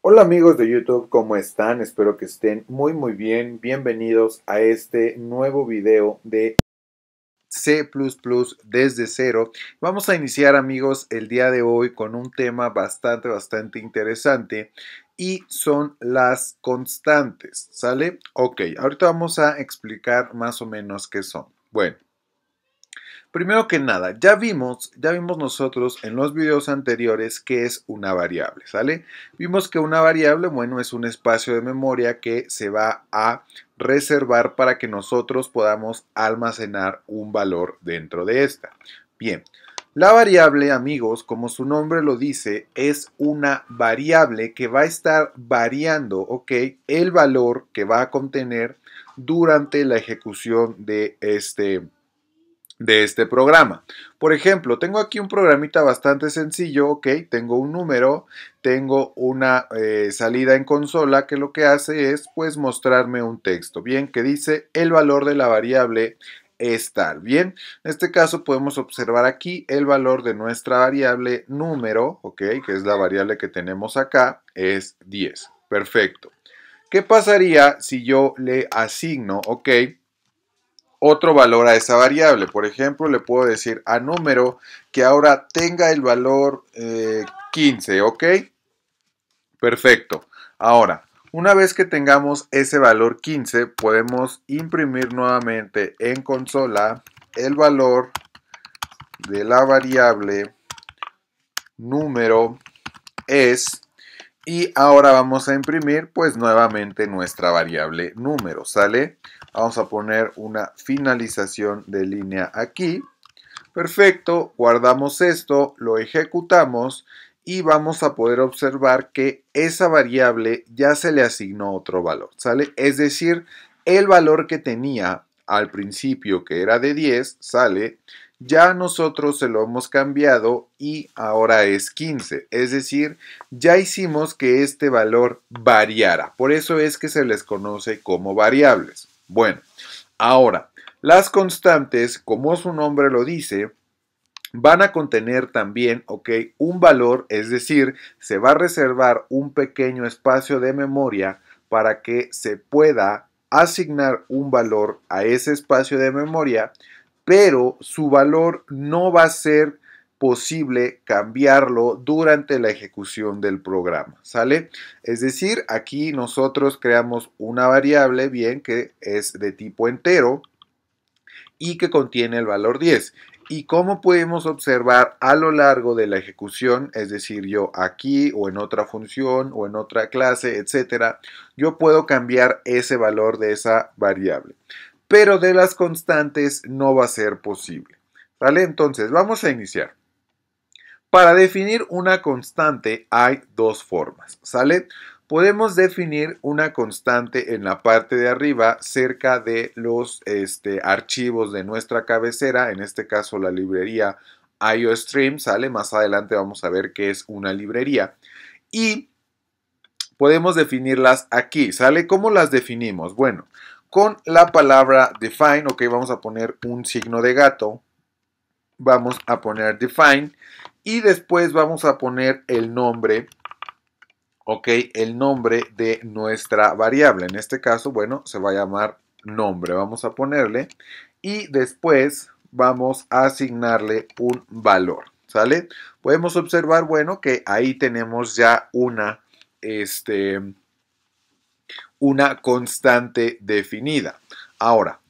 Hola amigos de YouTube, ¿cómo están? Espero que estén muy muy bien. Bienvenidos a este nuevo video de C++ desde cero. Vamos a iniciar amigos el día de hoy con un tema bastante bastante interesante y son las constantes, ¿sale? Ok, ahorita vamos a explicar más o menos qué son. Bueno, Primero que nada, ya vimos, ya vimos nosotros en los videos anteriores que es una variable, ¿sale? Vimos que una variable, bueno, es un espacio de memoria que se va a reservar para que nosotros podamos almacenar un valor dentro de esta. Bien, la variable, amigos, como su nombre lo dice, es una variable que va a estar variando, ¿ok? El valor que va a contener durante la ejecución de este de este programa. Por ejemplo, tengo aquí un programita bastante sencillo, ok, tengo un número, tengo una eh, salida en consola que lo que hace es pues mostrarme un texto, bien, que dice el valor de la variable estar, bien, en este caso podemos observar aquí el valor de nuestra variable número, ok, que es la variable que tenemos acá, es 10, perfecto. ¿Qué pasaría si yo le asigno, ok, otro valor a esa variable. Por ejemplo, le puedo decir a número que ahora tenga el valor 15, eh, ¿ok? Perfecto. Ahora, una vez que tengamos ese valor 15, podemos imprimir nuevamente en consola el valor de la variable número es y ahora vamos a imprimir pues nuevamente nuestra variable número, ¿sale? Vamos a poner una finalización de línea aquí. Perfecto, guardamos esto, lo ejecutamos y vamos a poder observar que esa variable ya se le asignó otro valor, ¿sale? Es decir, el valor que tenía al principio que era de 10, ¿sale? ya nosotros se lo hemos cambiado y ahora es 15. Es decir, ya hicimos que este valor variara. Por eso es que se les conoce como variables. Bueno, ahora, las constantes, como su nombre lo dice, van a contener también, ok, un valor, es decir, se va a reservar un pequeño espacio de memoria para que se pueda asignar un valor a ese espacio de memoria, pero su valor no va a ser posible cambiarlo durante la ejecución del programa, ¿sale? Es decir, aquí nosotros creamos una variable, bien, que es de tipo entero y que contiene el valor 10. Y como podemos observar a lo largo de la ejecución, es decir, yo aquí o en otra función o en otra clase, etcétera, yo puedo cambiar ese valor de esa variable. Pero de las constantes no va a ser posible. ¿Vale? Entonces, vamos a iniciar. Para definir una constante hay dos formas, ¿sale? Podemos definir una constante en la parte de arriba cerca de los este, archivos de nuestra cabecera, en este caso la librería IOStream, ¿sale? Más adelante vamos a ver qué es una librería. Y podemos definirlas aquí, ¿sale? ¿Cómo las definimos? Bueno, con la palabra define, ok, vamos a poner un signo de gato, vamos a poner define y después vamos a poner el nombre, ok, el nombre de nuestra variable. En este caso, bueno, se va a llamar nombre, vamos a ponerle y después vamos a asignarle un valor, ¿sale? Podemos observar, bueno, que ahí tenemos ya una, este, una constante definida. Ahora,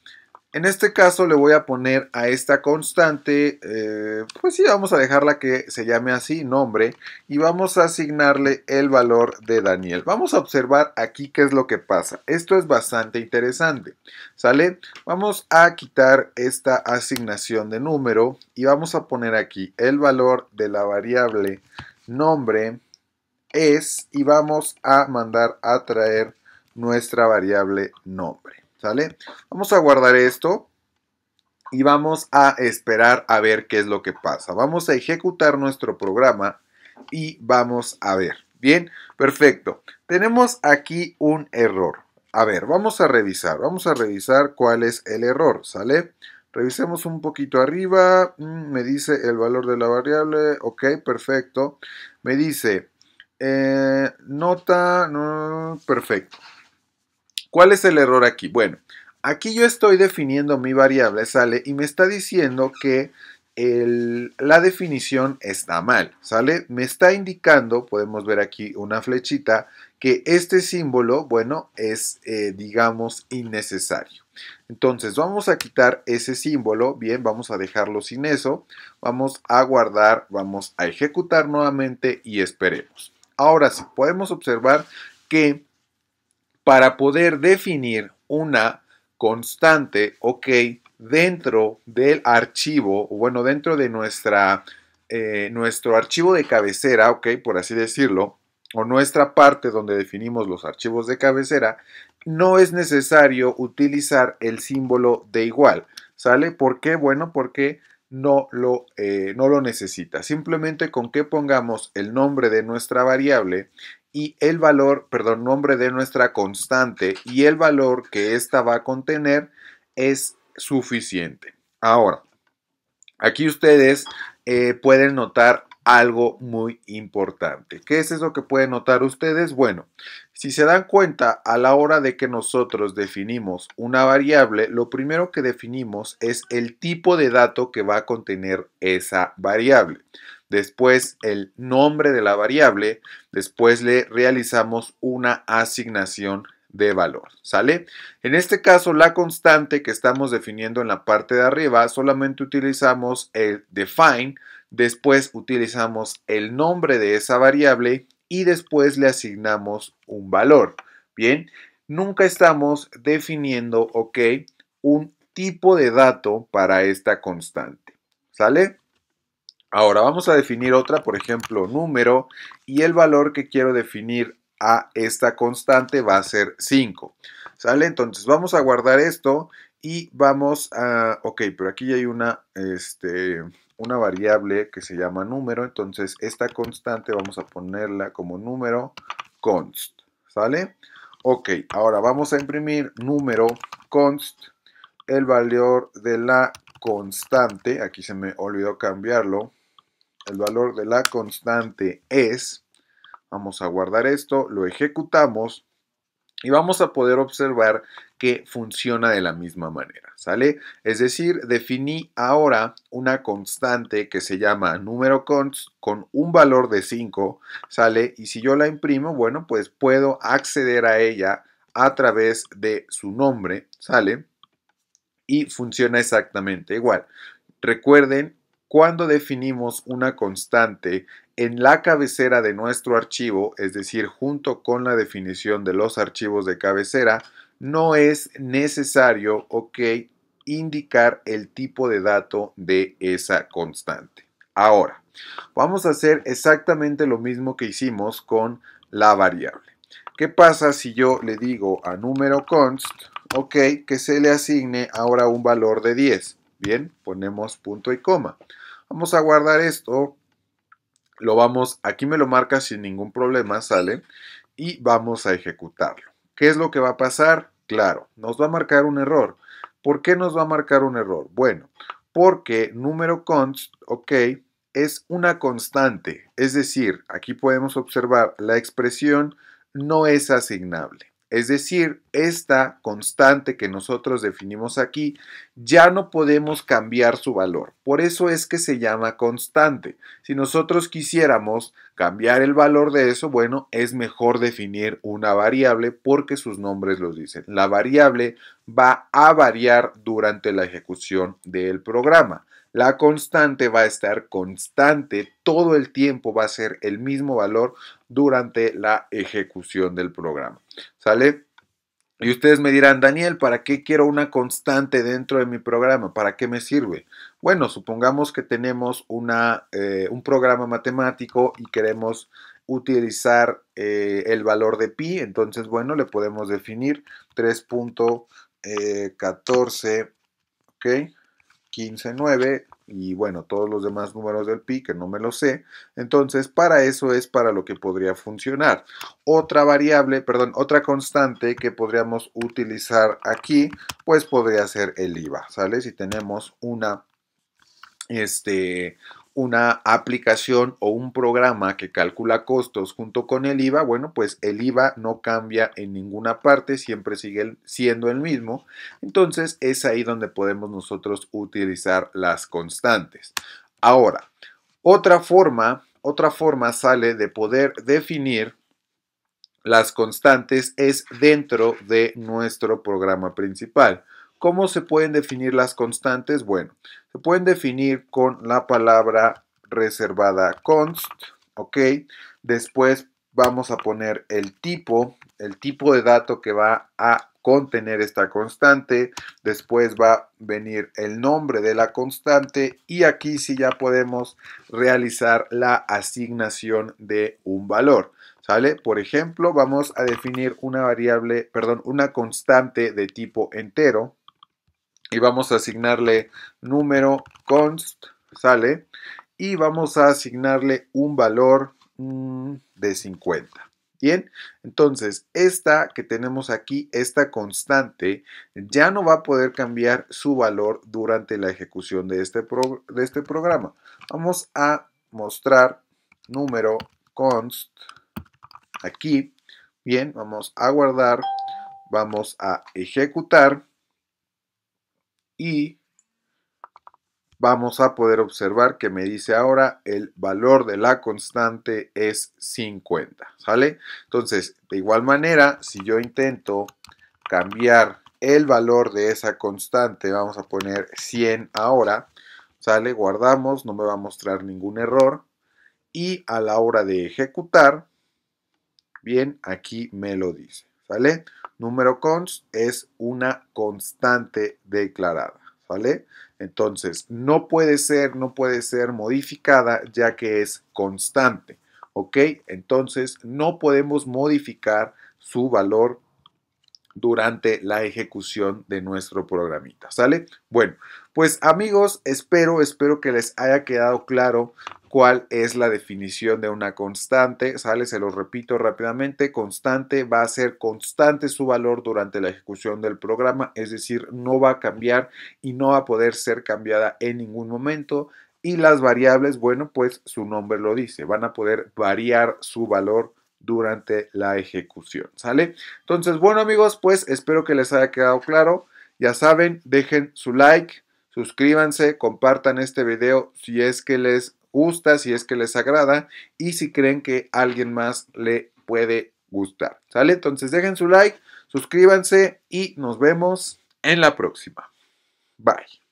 en este caso le voy a poner a esta constante, eh, pues sí, vamos a dejarla que se llame así, nombre, y vamos a asignarle el valor de Daniel. Vamos a observar aquí qué es lo que pasa. Esto es bastante interesante, ¿sale? Vamos a quitar esta asignación de número y vamos a poner aquí el valor de la variable nombre es y vamos a mandar a traer nuestra variable nombre. ¿Sale? Vamos a guardar esto y vamos a esperar a ver qué es lo que pasa. Vamos a ejecutar nuestro programa y vamos a ver. Bien, perfecto. Tenemos aquí un error. A ver, vamos a revisar. Vamos a revisar cuál es el error, ¿sale? Revisemos un poquito arriba. Mm, me dice el valor de la variable. Ok, perfecto. Me dice eh, nota. perfecto. ¿Cuál es el error aquí? Bueno, aquí yo estoy definiendo mi variable, sale, y me está diciendo que la definición está mal, ¿sale? Me está indicando, podemos ver aquí una flechita, que este símbolo, bueno, es, eh, digamos, innecesario. Entonces, vamos a quitar ese símbolo, bien, vamos a dejarlo sin eso, vamos a guardar, vamos a ejecutar nuevamente y esperemos. Ahora, sí, podemos observar que para poder definir una constante, ok, dentro del archivo, bueno, dentro de nuestra, eh, nuestro archivo de cabecera, ok, por así decirlo, o nuestra parte donde definimos los archivos de cabecera, no es necesario utilizar el símbolo de igual, ¿sale? ¿Por qué? Bueno, porque no lo, eh, no lo necesita. Simplemente con que pongamos el nombre de nuestra variable y el valor, perdón, nombre de nuestra constante y el valor que ésta va a contener es suficiente. Ahora, aquí ustedes eh, pueden notar algo muy importante. ¿Qué es eso que pueden notar ustedes? Bueno, si se dan cuenta, a la hora de que nosotros definimos una variable, lo primero que definimos es el tipo de dato que va a contener esa variable. Después el nombre de la variable, después le realizamos una asignación de valor, ¿sale? En este caso, la constante que estamos definiendo en la parte de arriba, solamente utilizamos el define Después utilizamos el nombre de esa variable y después le asignamos un valor. Bien, nunca estamos definiendo, ok, un tipo de dato para esta constante. ¿Sale? Ahora vamos a definir otra, por ejemplo, número y el valor que quiero definir a esta constante va a ser 5. ¿Sale? Entonces vamos a guardar esto y vamos a... Ok, pero aquí hay una... Este, una variable que se llama número, entonces esta constante vamos a ponerla como número const, ¿sale? Ok, ahora vamos a imprimir número const, el valor de la constante, aquí se me olvidó cambiarlo, el valor de la constante es, vamos a guardar esto, lo ejecutamos y vamos a poder observar que funciona de la misma manera, ¿sale? Es decir, definí ahora una constante que se llama número const con un valor de 5, ¿sale? Y si yo la imprimo, bueno, pues puedo acceder a ella a través de su nombre, ¿sale? Y funciona exactamente igual. Recuerden cuando definimos una constante en la cabecera de nuestro archivo, es decir, junto con la definición de los archivos de cabecera, no es necesario, ok, indicar el tipo de dato de esa constante. Ahora, vamos a hacer exactamente lo mismo que hicimos con la variable. ¿Qué pasa si yo le digo a número const, ok, que se le asigne ahora un valor de 10? Bien, ponemos punto y coma. Vamos a guardar esto. Lo vamos, aquí me lo marca sin ningún problema, sale. Y vamos a ejecutarlo. ¿Qué es lo que va a pasar? Claro, nos va a marcar un error. ¿Por qué nos va a marcar un error? Bueno, porque número const, ok, es una constante. Es decir, aquí podemos observar la expresión no es asignable. Es decir, esta constante que nosotros definimos aquí, ya no podemos cambiar su valor. Por eso es que se llama constante. Si nosotros quisiéramos cambiar el valor de eso, bueno, es mejor definir una variable porque sus nombres los dicen. La variable va a variar durante la ejecución del programa. La constante va a estar constante, todo el tiempo va a ser el mismo valor durante la ejecución del programa. ¿Sale? Y ustedes me dirán, Daniel, ¿para qué quiero una constante dentro de mi programa? ¿Para qué me sirve? Bueno, supongamos que tenemos una, eh, un programa matemático y queremos utilizar eh, el valor de pi, entonces, bueno, le podemos definir 3.14, 15, 9 y bueno, todos los demás números del pi que no me lo sé. Entonces, para eso es para lo que podría funcionar. Otra variable, perdón, otra constante que podríamos utilizar aquí, pues podría ser el IVA, ¿sale? Si tenemos una este, una aplicación o un programa que calcula costos junto con el IVA, bueno, pues el IVA no cambia en ninguna parte, siempre sigue siendo el mismo. Entonces es ahí donde podemos nosotros utilizar las constantes. Ahora, otra forma, otra forma sale de poder definir las constantes es dentro de nuestro programa principal. ¿Cómo se pueden definir las constantes? Bueno, se pueden definir con la palabra reservada const, ¿ok? Después vamos a poner el tipo, el tipo de dato que va a contener esta constante, después va a venir el nombre de la constante y aquí sí ya podemos realizar la asignación de un valor. ¿Sale? Por ejemplo, vamos a definir una variable, perdón, una constante de tipo entero, y vamos a asignarle número const, sale, y vamos a asignarle un valor mm, de 50. Bien, entonces esta que tenemos aquí, esta constante, ya no va a poder cambiar su valor durante la ejecución de este, de este programa. Vamos a mostrar número const aquí. Bien, vamos a guardar, vamos a ejecutar y vamos a poder observar que me dice ahora el valor de la constante es 50, ¿sale? Entonces, de igual manera, si yo intento cambiar el valor de esa constante, vamos a poner 100 ahora, ¿sale? Guardamos, no me va a mostrar ningún error y a la hora de ejecutar, bien, aquí me lo dice, ¿sale? número const es una constante declarada, ¿vale? Entonces, no puede ser, no puede ser modificada ya que es constante, ¿ok? Entonces, no podemos modificar su valor durante la ejecución de nuestro programita, ¿sale? Bueno, pues amigos, espero, espero que les haya quedado claro cuál es la definición de una constante, ¿sale? Se los repito rápidamente, constante va a ser constante su valor durante la ejecución del programa, es decir, no va a cambiar y no va a poder ser cambiada en ningún momento. Y las variables, bueno, pues su nombre lo dice, van a poder variar su valor durante la ejecución, ¿sale? Entonces, bueno amigos, pues espero que les haya quedado claro. Ya saben, dejen su like, suscríbanse, compartan este video si es que les gusta, si es que les agrada y si creen que alguien más le puede gustar, ¿sale? Entonces, dejen su like, suscríbanse y nos vemos en la próxima. Bye.